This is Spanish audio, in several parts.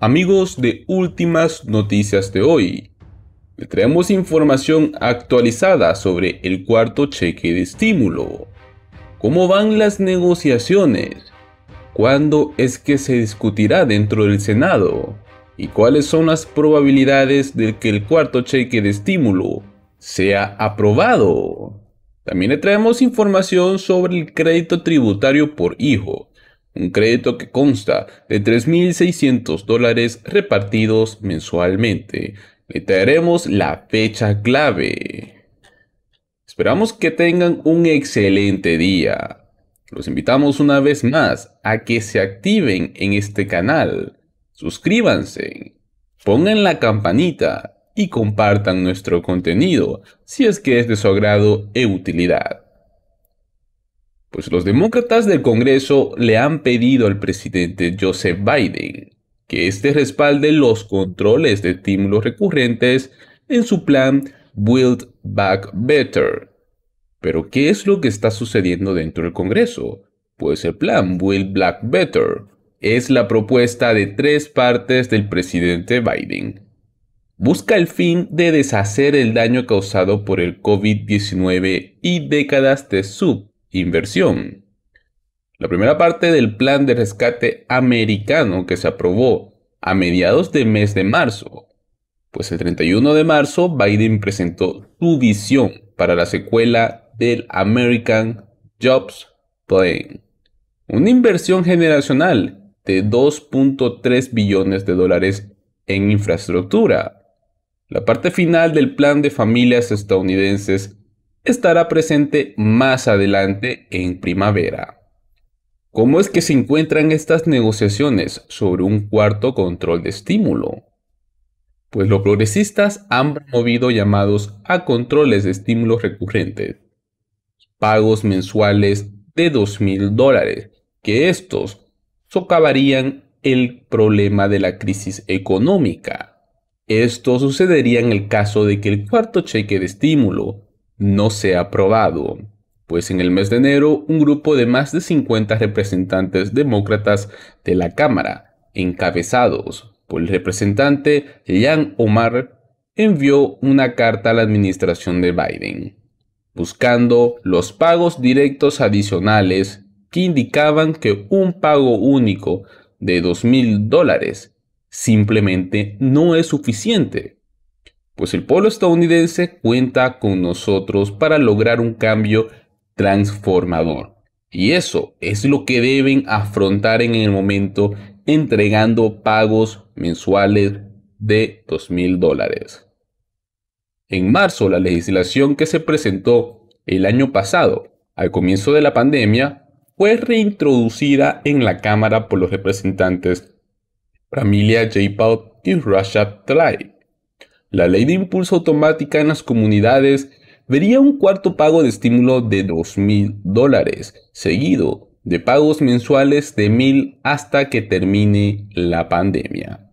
Amigos de Últimas Noticias de hoy, le traemos información actualizada sobre el cuarto cheque de estímulo. ¿Cómo van las negociaciones? ¿Cuándo es que se discutirá dentro del Senado? ¿Y cuáles son las probabilidades de que el cuarto cheque de estímulo sea aprobado? También le traemos información sobre el crédito tributario por hijo, un crédito que consta de 3.600 dólares repartidos mensualmente. Le traeremos la fecha clave. Esperamos que tengan un excelente día. Los invitamos una vez más a que se activen en este canal. Suscríbanse, pongan la campanita y compartan nuestro contenido si es que es de su agrado e utilidad. Pues los demócratas del Congreso le han pedido al presidente Joseph Biden que éste respalde los controles de estímulos recurrentes en su plan Build Back Better. Pero, ¿qué es lo que está sucediendo dentro del Congreso? Pues el plan Build Back Better es la propuesta de tres partes del presidente Biden. Busca el fin de deshacer el daño causado por el COVID-19 y décadas de sub inversión. La primera parte del plan de rescate americano que se aprobó a mediados de mes de marzo, pues el 31 de marzo Biden presentó su visión para la secuela del American Jobs Plan, una inversión generacional de 2.3 billones de dólares en infraestructura. La parte final del plan de familias estadounidenses estará presente más adelante en primavera. ¿Cómo es que se encuentran estas negociaciones sobre un cuarto control de estímulo? Pues los progresistas han promovido llamados a controles de estímulos recurrentes, pagos mensuales de 2.000 dólares, que estos socavarían el problema de la crisis económica. Esto sucedería en el caso de que el cuarto cheque de estímulo no se ha aprobado, pues en el mes de enero un grupo de más de 50 representantes demócratas de la Cámara, encabezados por el representante Jan Omar, envió una carta a la administración de Biden, buscando los pagos directos adicionales que indicaban que un pago único de 2.000 dólares simplemente no es suficiente pues el pueblo estadounidense cuenta con nosotros para lograr un cambio transformador. Y eso es lo que deben afrontar en el momento entregando pagos mensuales de 2.000 dólares. En marzo, la legislación que se presentó el año pasado, al comienzo de la pandemia, fue reintroducida en la Cámara por los representantes Familia J. y Rashad Tlaib la ley de impulso automática en las comunidades vería un cuarto pago de estímulo de 2.000 dólares, seguido de pagos mensuales de 1.000 hasta que termine la pandemia.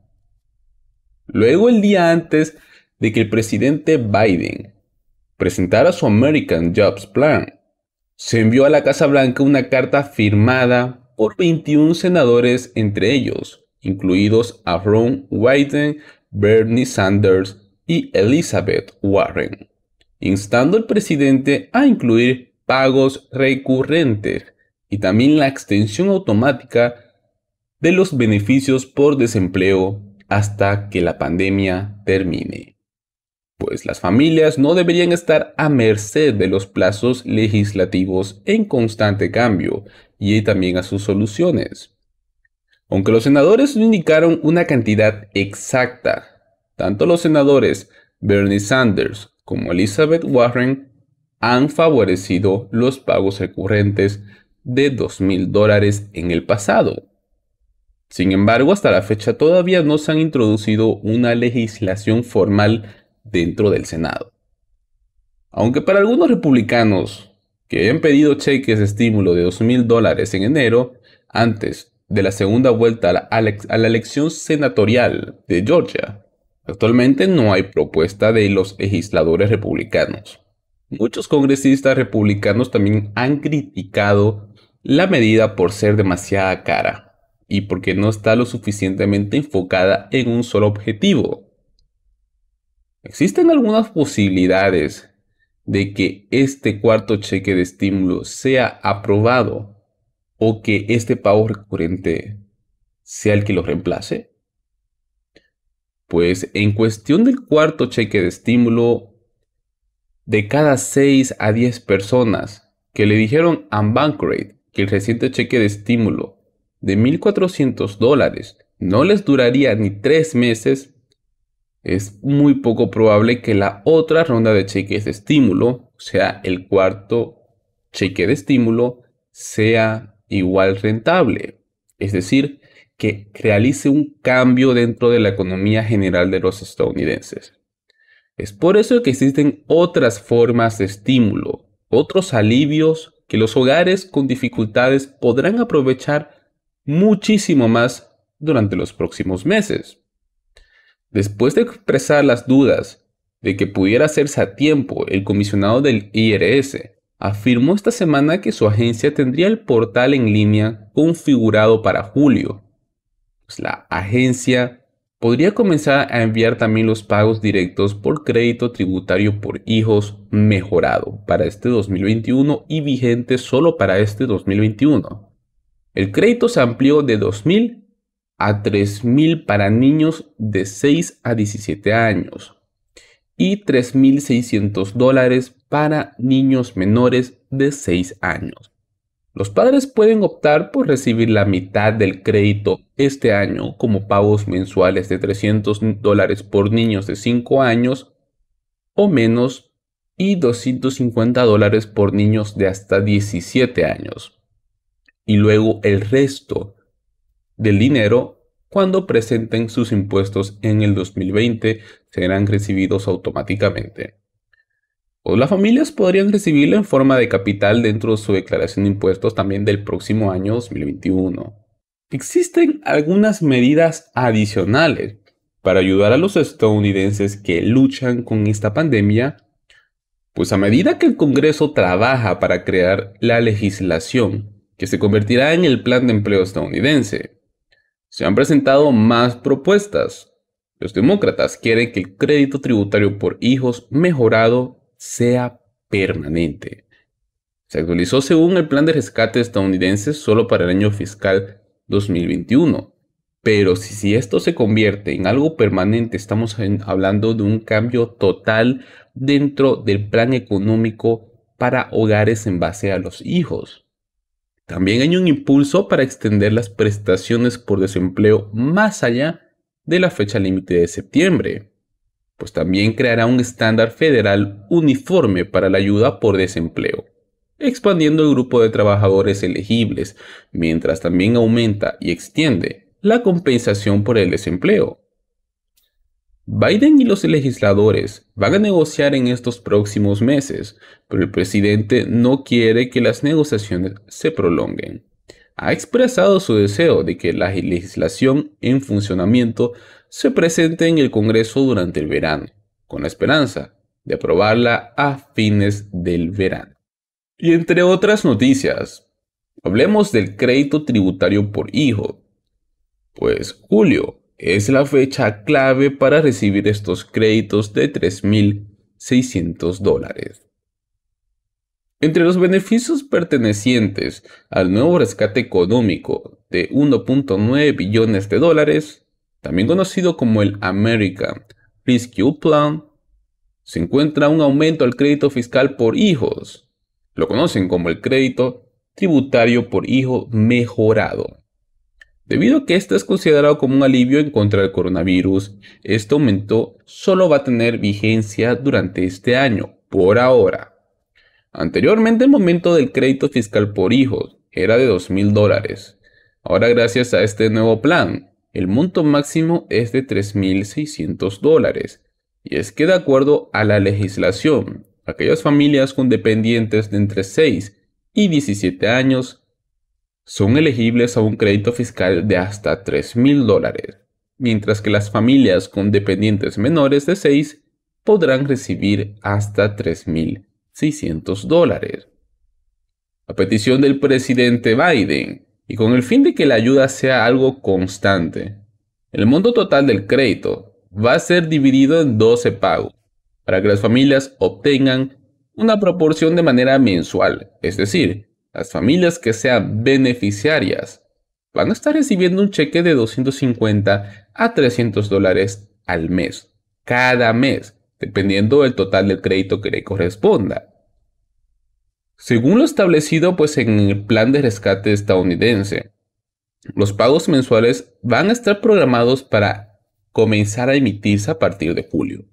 Luego el día antes de que el presidente Biden presentara su American Jobs Plan, se envió a la Casa Blanca una carta firmada por 21 senadores, entre ellos, incluidos a Ron Wyden, Bernie Sanders, y Elizabeth Warren, instando al presidente a incluir pagos recurrentes y también la extensión automática de los beneficios por desempleo hasta que la pandemia termine. Pues las familias no deberían estar a merced de los plazos legislativos en constante cambio y también a sus soluciones. Aunque los senadores no indicaron una cantidad exacta tanto los senadores Bernie Sanders como Elizabeth Warren han favorecido los pagos recurrentes de 2.000 dólares en el pasado. Sin embargo, hasta la fecha todavía no se han introducido una legislación formal dentro del Senado. Aunque para algunos republicanos que han pedido cheques de estímulo de 2.000 dólares en enero, antes de la segunda vuelta a la elección senatorial de Georgia, Actualmente no hay propuesta de los legisladores republicanos. Muchos congresistas republicanos también han criticado la medida por ser demasiada cara y porque no está lo suficientemente enfocada en un solo objetivo. Existen algunas posibilidades de que este cuarto cheque de estímulo sea aprobado o que este pago recurrente sea el que lo reemplace. Pues en cuestión del cuarto cheque de estímulo, de cada 6 a 10 personas que le dijeron a Bankrate que el reciente cheque de estímulo de 1.400 dólares no les duraría ni 3 meses, es muy poco probable que la otra ronda de cheques de estímulo, o sea, el cuarto cheque de estímulo, sea igual rentable. Es decir, que realice un cambio dentro de la economía general de los estadounidenses. Es por eso que existen otras formas de estímulo, otros alivios que los hogares con dificultades podrán aprovechar muchísimo más durante los próximos meses. Después de expresar las dudas de que pudiera hacerse a tiempo, el comisionado del IRS afirmó esta semana que su agencia tendría el portal en línea configurado para julio, pues la agencia podría comenzar a enviar también los pagos directos por crédito tributario por hijos mejorado para este 2021 y vigente solo para este 2021. El crédito se amplió de 2.000 a 3.000 para niños de 6 a 17 años y 3.600 dólares para niños menores de 6 años. Los padres pueden optar por recibir la mitad del crédito este año como pagos mensuales de 300 dólares por niños de 5 años o menos y 250 dólares por niños de hasta 17 años. Y luego el resto del dinero cuando presenten sus impuestos en el 2020 serán recibidos automáticamente. O las familias podrían recibirlo en forma de capital dentro de su declaración de impuestos también del próximo año 2021. Existen algunas medidas adicionales para ayudar a los estadounidenses que luchan con esta pandemia, pues a medida que el Congreso trabaja para crear la legislación que se convertirá en el Plan de Empleo estadounidense, se han presentado más propuestas. Los demócratas quieren que el crédito tributario por hijos mejorado sea permanente. Se actualizó según el plan de rescate estadounidense solo para el año fiscal 2021. Pero si, si esto se convierte en algo permanente, estamos hablando de un cambio total dentro del plan económico para hogares en base a los hijos. También hay un impulso para extender las prestaciones por desempleo más allá de la fecha límite de septiembre pues también creará un estándar federal uniforme para la ayuda por desempleo, expandiendo el grupo de trabajadores elegibles, mientras también aumenta y extiende la compensación por el desempleo. Biden y los legisladores van a negociar en estos próximos meses, pero el presidente no quiere que las negociaciones se prolonguen. Ha expresado su deseo de que la legislación en funcionamiento se presente en el Congreso durante el verano, con la esperanza de aprobarla a fines del verano. Y entre otras noticias, hablemos del crédito tributario por hijo, pues julio es la fecha clave para recibir estos créditos de 3.600 dólares. Entre los beneficios pertenecientes al nuevo rescate económico de 1.9 billones de dólares, también conocido como el American Rescue Plan, se encuentra un aumento al crédito fiscal por hijos. Lo conocen como el crédito tributario por hijo mejorado. Debido a que este es considerado como un alivio en contra del coronavirus, este aumento solo va a tener vigencia durante este año, por ahora. Anteriormente el momento del crédito fiscal por hijos era de $2,000 dólares. Ahora gracias a este nuevo plan, el monto máximo es de 3.600 dólares. Y es que de acuerdo a la legislación, aquellas familias con dependientes de entre 6 y 17 años son elegibles a un crédito fiscal de hasta 3.000 dólares, mientras que las familias con dependientes menores de 6 podrán recibir hasta 3.600 dólares. A petición del presidente Biden, y con el fin de que la ayuda sea algo constante. El monto total del crédito va a ser dividido en 12 pagos para que las familias obtengan una proporción de manera mensual, es decir, las familias que sean beneficiarias van a estar recibiendo un cheque de 250 a 300 dólares al mes, cada mes, dependiendo del total del crédito que le corresponda. Según lo establecido pues en el plan de rescate estadounidense, los pagos mensuales van a estar programados para comenzar a emitirse a partir de julio,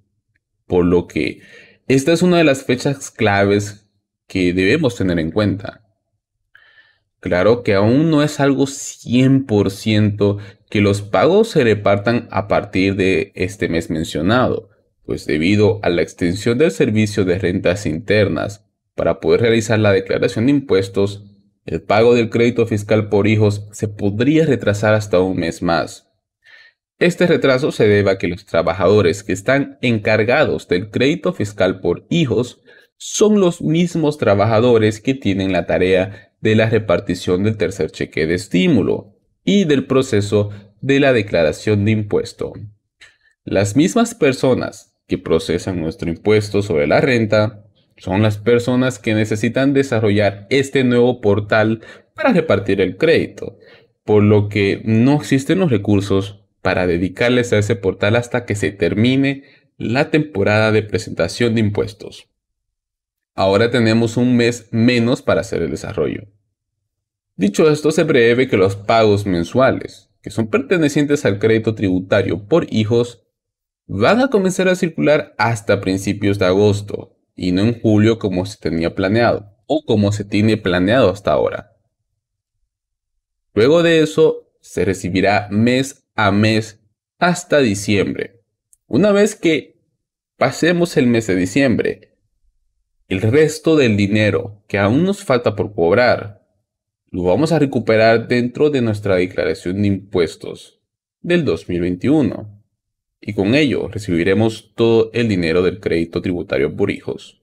por lo que esta es una de las fechas claves que debemos tener en cuenta. Claro que aún no es algo 100% que los pagos se repartan a partir de este mes mencionado, pues debido a la extensión del servicio de rentas internas para poder realizar la declaración de impuestos, el pago del crédito fiscal por hijos se podría retrasar hasta un mes más. Este retraso se debe a que los trabajadores que están encargados del crédito fiscal por hijos son los mismos trabajadores que tienen la tarea de la repartición del tercer cheque de estímulo y del proceso de la declaración de impuesto. Las mismas personas que procesan nuestro impuesto sobre la renta son las personas que necesitan desarrollar este nuevo portal para repartir el crédito, por lo que no existen los recursos para dedicarles a ese portal hasta que se termine la temporada de presentación de impuestos. Ahora tenemos un mes menos para hacer el desarrollo. Dicho esto, se prevé que los pagos mensuales, que son pertenecientes al crédito tributario por hijos, van a comenzar a circular hasta principios de agosto, y no en julio como se tenía planeado o como se tiene planeado hasta ahora. Luego de eso, se recibirá mes a mes hasta diciembre. Una vez que pasemos el mes de diciembre, el resto del dinero que aún nos falta por cobrar, lo vamos a recuperar dentro de nuestra declaración de impuestos del 2021 y con ello recibiremos todo el dinero del crédito tributario por hijos.